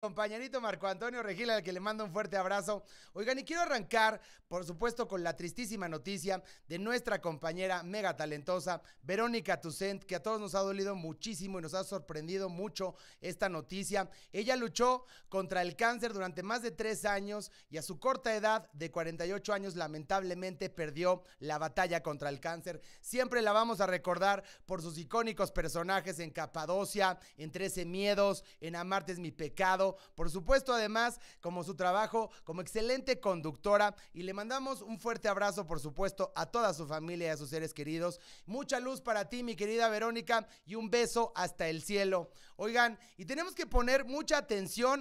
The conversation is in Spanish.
compañerito Marco Antonio Regila al que le mando un fuerte abrazo. Oigan, y quiero arrancar, por supuesto, con la tristísima noticia de nuestra compañera mega talentosa, Verónica Tucent, que a todos nos ha dolido muchísimo y nos ha sorprendido mucho esta noticia. Ella luchó contra el cáncer durante más de tres años y a su corta edad de 48 años, lamentablemente, perdió la batalla contra el cáncer. Siempre la vamos a recordar por sus icónicos personajes en Capadocia, en Trece Miedos, en Amarte es mi pecado por supuesto además como su trabajo como excelente conductora y le mandamos un fuerte abrazo por supuesto a toda su familia y a sus seres queridos. Mucha luz para ti mi querida Verónica y un beso hasta el cielo. Oigan, y tenemos que poner mucha atención